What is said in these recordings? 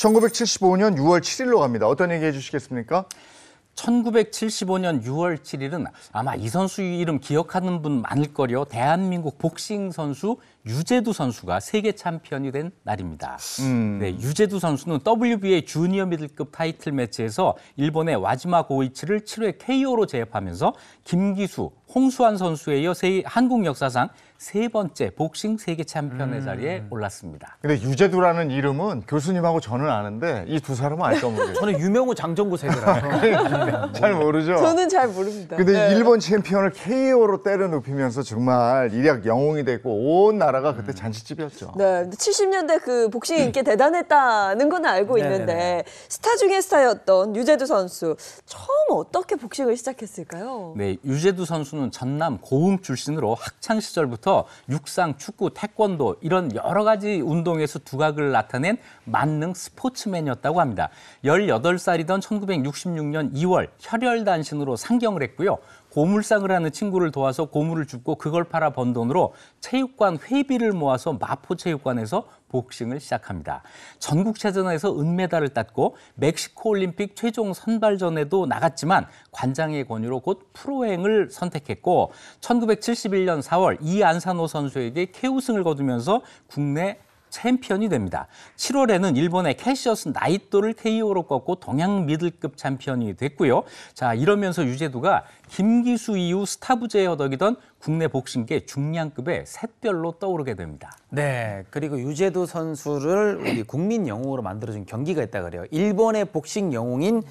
1975년 6월 7일로 갑니다. 어떤 얘기 해주시겠습니까? 1975년 6월 7일은 아마 이 선수 이름 기억하는 분 많을 거요. 대한민국 복싱 선수 유재두 선수가 세계 챔피언이 된 날입니다. 음. 네, 유재두 선수는 WBA 주니어 미들급 타이틀 매치에서 일본의 와지마 고이치를 7회 KO로 제압하면서 김기수, 홍수환 선수에 이어 세, 한국 역사상 세 번째 복싱 세계 챔피언의 음. 자리에 올랐습니다. 근데 유재두라는 이름은 교수님하고 저는 아는데 이 두 사람은 알까 모르겠어요. 저는 유명호 장정구 세대라서 잘 모르죠. 저는 잘 모릅니다. 근데 네. 일본 챔피언을 KO로 때려 눕히면서 정말 일약 영웅이 됐고 온 나라가 그때 음. 잔치집이었죠. 네, 70년대 그 복싱 인기 대단했다는 건 알고 네, 있는데 네, 네. 스타 중에 스타였던 유재두 선수 처음 어떻게 복싱을 시작했을까요? 네, 유재두 선수는 선수는 전남 고흥 출신으로 학창 시절부터 육상, 축구, 태권도 이런 여러 가지 운동에서 두각을 나타낸 만능 스포츠맨이었다고 합니다. 18살이던 1966년 2월 혈혈 단신으로 상경을 했고요. 고물상을 하는 친구를 도와서 고물을 줍고 그걸 팔아 번 돈으로 체육관 회비를 모아서 마포체육관에서 복싱을 시작합니다. 전국체전에서 은메달을 땄고 멕시코 올림픽 최종 선발전에도 나갔지만 관장의 권유로 곧 프로행을 선택했고 1971년 4월 이안산호 선수에게 K우승을 거두면서 국내 챔피언이 됩니다. 7월에는 일본의 캐시어스 나이토를 KO로 꺾고 동양 미들급 챔피언이 됐고요. 자, 이러면서 유재두가 김기수 이후 스타부제에 얻어기던 국내 복싱계 중량급의 샛별로 떠오르게 됩니다. 네, 그리고 유재두 선수를 우리 국민 영웅으로 만들어준 경기가 있다 그래요. 일본의 복싱 영웅인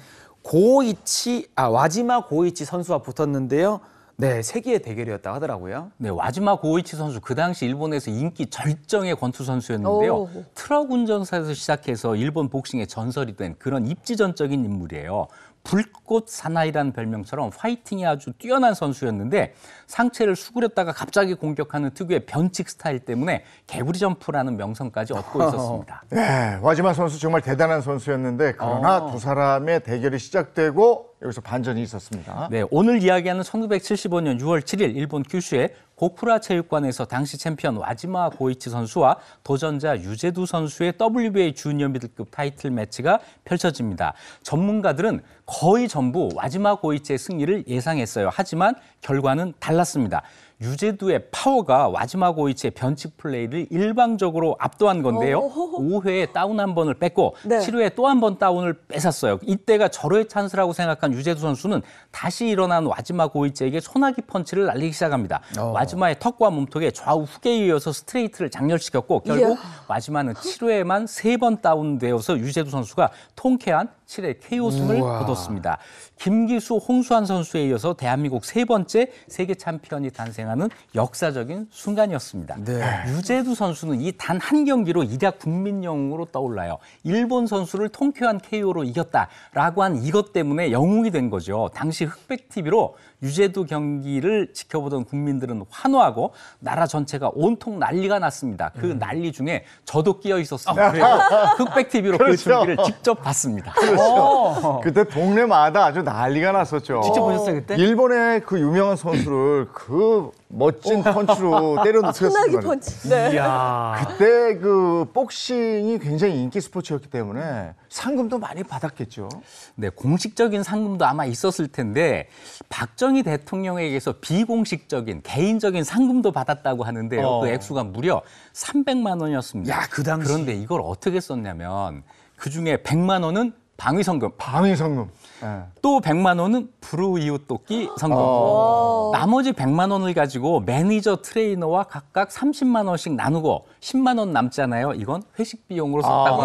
고이치 아 와지마 고이치 선수와 붙었는데요. 네, 세기의 대결이었다 하더라고요. 네, 와지마 고이치 선수 그 당시 일본에서 인기 절정의 권투 선수였는데요. 오. 트럭 운전사에서 시작해서 일본 복싱의 전설이 된 그런 입지전적인 인물이에요. 불꽃 사나이라는 별명처럼 파이팅이 아주 뛰어난 선수였는데 상체를 수그렸다가 갑자기 공격하는 특유의 변칙 스타일 때문에 개구리 점프라는 명성까지 얻고 어. 있었습니다. 네, 예, 와지마 선수 정말 대단한 선수였는데 그러나 어. 두 사람의 대결이 시작되고 여기서 반전이 있었습니다. 네, 오늘 이야기하는 1975년 6월 7일 일본 큐슈의 고프라 체육관에서 당시 챔피언 와지마 고이치 선수와 도전자 유재두 선수의 WBA 주니어미들급 타이틀 매치가 펼쳐집니다. 전문가들은 거의 전부 와지마 고이치의 승리를 예상했어요. 하지만 결과는 달랐습니다. 유재두의 파워가 와즈마 고이치의 변칙 플레이를 일방적으로 압도한 건데요. 오 5회에 다운 한 번을 뺐고 네. 7회에 또 한 번 다운을 뺏었어요. 이때가 절호의 찬스라고 생각한 유재두 선수는 다시 일어난 와즈마 고이치에게 소나기 펀치를 날리기 시작합니다. 어. 와즈마의 턱과 몸통에 좌우 후계에 이어서 스트레이트를 장렬시켰고 결국 예. 와즈마는 7회에만 3번 다운되어서 유재두 선수가 통쾌한 7회 KO 승을 거뒀습니다. 김기수, 홍수환 선수에 이어서 대한민국 세 번째 세계 챔피언이 탄생한 당하는 역사적인 순간이었습니다. 네. 유재두 선수는 이 단 한 경기로 일약 국민영웅으로 떠올라요. 일본 선수를 통쾌한 KO로 이겼다라고 한 이것 때문에 영웅이 된 거죠. 당시 흑백 TV로 유재두 경기를 지켜보던 국민들은 환호하고 나라 전체가 온통 난리가 났습니다. 그 음. 난리 중에 저도 끼어 있었습니다. 아, 그래서 아. 흑백 TV로 그 그렇죠. 그 경기를 직접 봤습니다. 그렇죠. 어. 그때 동네마다 아주 난리가 났었죠. 직접 보셨어요 그때? 일본의 그 유명한 선수를 그 멋진 펀치로 때려놓으셨어요. 아, 나기 펀치. 네. 이야. 그때 그 복싱이 굉장히 인기 스포츠였기 때문에 상금도 많이 받았겠죠. 네, 공식적인 상금도 아마 있었을 텐데 박정희 대통령에게서 비공식적인 개인적인 상금도 받았다고 하는데요. 어. 그 액수가 무려 300만 원이었습니다. 야, 그 당시. 그런데 이걸 어떻게 썼냐면 그 중에 100만 원은 방위성금. 방위성금. 네. 또 100만 원은 브루이웃 도끼 성금. 어. 나머지 100만 원을 가지고 매니저 트레이너와 각각 30만 원씩 나누고 10만 원 남잖아요. 이건 회식 비용으로 썼다고 아...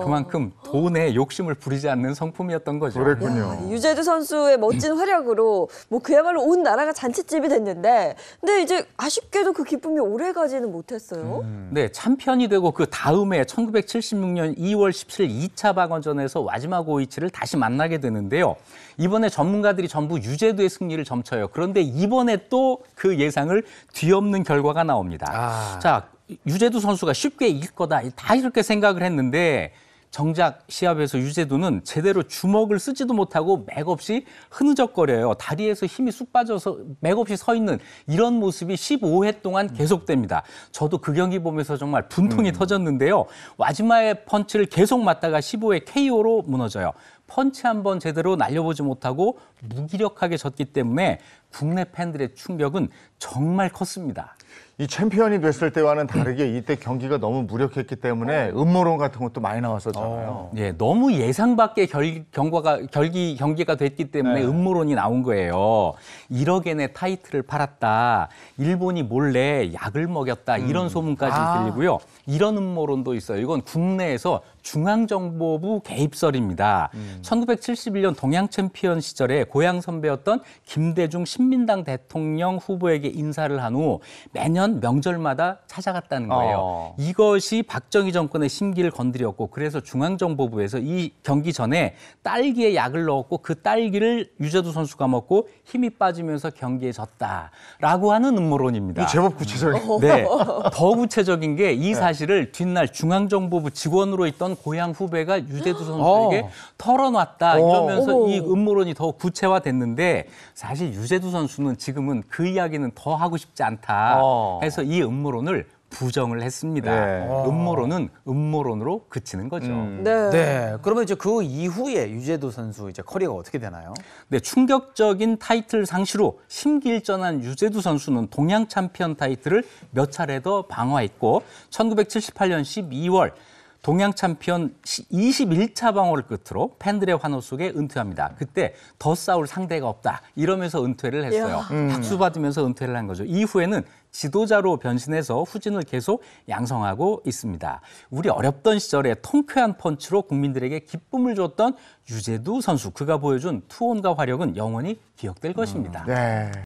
합니다. 그만큼 돈에 욕심을 부리지 않는 성품이었던 거죠. 그랬군요. 야, 유재주 선수의 멋진 활약으로 뭐 그야말로 온 나라가 잔치집이 됐는데 근데 이제 아쉽게도 그 기쁨이 오래가지는 못했어요. 음... 네, 참편이 되고 그 다음에 1976년 2월 17일 2차 방언전에서 완 마지막 오이치를 다시 만나게 되는데요. 이번에 전문가들이 전부 유제도의 승리를 점쳐요. 그런데 이번에 또 그 예상을 뒤엎는 결과가 나옵니다. 아. 자, 유제도 선수가 쉽게 이길 거다 다 이렇게 생각을 했는데 정작 시합에서 유재두는 제대로 주먹을 쓰지도 못하고 맥없이 흐느적거려요. 다리에서 힘이 쑥 빠져서 맥없이 서 있는 이런 모습이 15회 동안 계속됩니다. 저도 그 경기 보면서 정말 분통이 음. 터졌는데요. 마지막에 펀치를 계속 맞다가 15회 KO로 무너져요. 펀치 한 번 제대로 날려보지 못하고 무기력하게 졌기 때문에 국내 팬들의 충격은 정말 컸습니다. 이 챔피언이 됐을 때와는 다르게 이때 경기가 너무 무력했기 때문에 음모론 같은 것도 많이 나왔었잖아요. 어. 예, 너무 예상 밖의 결, 경과가 결기 경기가 됐기 때문에 네. 음모론이 나온 거예요. 1억 엔의 타이틀을 팔았다. 일본이 몰래 약을 먹였다. 이런 음. 소문까지 아. 들리고요. 이런 음모론도 있어요. 이건 국내에서 중앙정보부 개입설입니다. 음. 1971년 동양 챔피언 시절에 고향 선배였던 김대중 신민당 대통령 후보에게 인사를 한후맨 매년 명절마다 찾아갔다는 어. 거예요. 어. 이것이 박정희 정권의 심기를 건드렸고 그래서 중앙정보부에서 이 경기 전에 딸기에 약을 넣었고 그 딸기를 유재두 선수가 먹고 힘이 빠지면서 경기에 졌다라고 하는 음모론입니다. 제법 구체적인. 음. 네. 더 구체적인 게이 네. 사실을 뒷날 중앙정보부 직원으로 있던 고향 후배가 유재두 어. 선수에게 어. 털어놨다 이러면서 어. 이 음모론이 더 구체화됐는데 사실 유재두 선수는 지금은 그 이야기는 더 하고 싶지 않다. 어. 어. 해서 이 음모론을 부정을 했습니다. 예. 음모론은 음모론으로 그치는 거죠. 음. 네. 네. 그러면 이제 그 이후에 유재도 선수 이제 커리어가 어떻게 되나요? 네, 충격적인 타이틀 상시로 심기일전한 유재도 선수는 동양 챔피언 타이틀을 몇 차례 더 방어했고 1978년 12월 동양 챔피언 21차 방어를 끝으로 팬들의 환호 속에 은퇴합니다. 그때 더 싸울 상대가 없다 이러면서 은퇴를 했어요. 야. 음. 박수 받으면서 은퇴를 한 거죠. 이후에는 지도자로 변신해서 후진을 계속 양성하고 있습니다. 우리 어렵던 시절에 통쾌한 펀치로 국민들에게 기쁨을 줬던 유재두 선수 그가 보여준 투혼과 화력은 영원히 기억될 음, 것입니다. 음, 네.